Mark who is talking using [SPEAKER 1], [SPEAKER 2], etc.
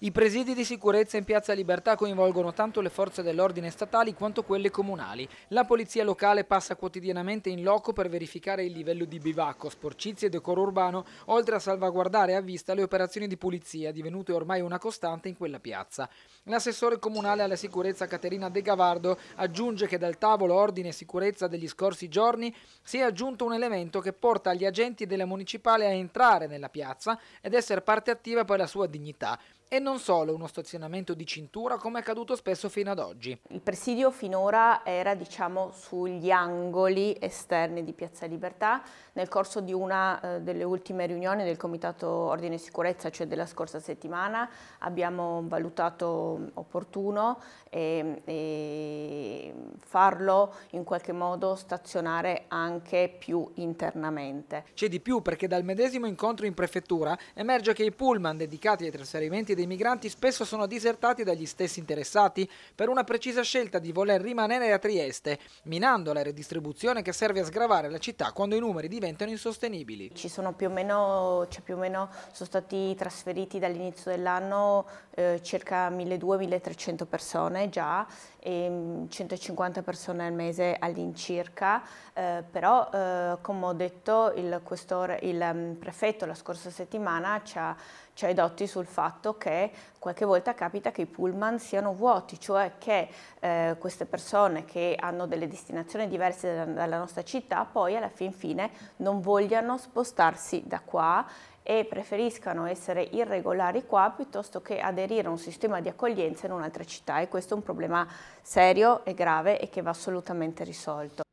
[SPEAKER 1] I presidi di sicurezza in Piazza Libertà coinvolgono tanto le forze dell'ordine statali quanto quelle comunali. La polizia locale passa quotidianamente in loco per verificare il livello di bivacco, sporcizie e decoro urbano, oltre a salvaguardare a vista le operazioni di pulizia, divenute ormai una costante in quella piazza. L'assessore comunale alla sicurezza Caterina De Gavardo aggiunge che dal tavolo ordine e sicurezza degli scorsi giorni si è aggiunto un elemento che porta gli agenti della municipale a entrare nella piazza ed essere parte attiva per la sua dignità e non solo uno stazionamento di cintura come è accaduto spesso fino ad oggi. Il presidio
[SPEAKER 2] finora era diciamo sugli angoli esterni di Piazza Libertà. Nel corso di una eh, delle ultime riunioni del Comitato Ordine e Sicurezza, cioè della scorsa settimana, abbiamo valutato mm, opportuno ehm, e, e farlo in qualche modo stazionare anche più
[SPEAKER 1] internamente. C'è di più perché dal medesimo incontro in prefettura emerge che i pullman dedicati ai trasferimenti dei migranti spesso sono disertati dagli stessi interessati per una precisa scelta di voler rimanere a Trieste, minando la redistribuzione che serve a sgravare la città quando i numeri diventano insostenibili. Ci sono più o meno, cioè più o meno sono stati trasferiti dall'inizio
[SPEAKER 2] dell'anno eh, circa 1200-1300 persone già e 150 mm, 50 persone al mese all'incirca, eh, però eh, come ho detto il, questore, il mm, prefetto la scorsa settimana ci ha, ci ha edotti sul fatto che qualche volta capita che i pullman siano vuoti, cioè che eh, queste persone che hanno delle destinazioni diverse dalla, dalla nostra città poi alla fin fine non vogliano spostarsi da qua e preferiscano essere irregolari qua piuttosto che aderire a un sistema di accoglienza in un'altra città e questo è un problema serio e grave e che va assolutamente risolto.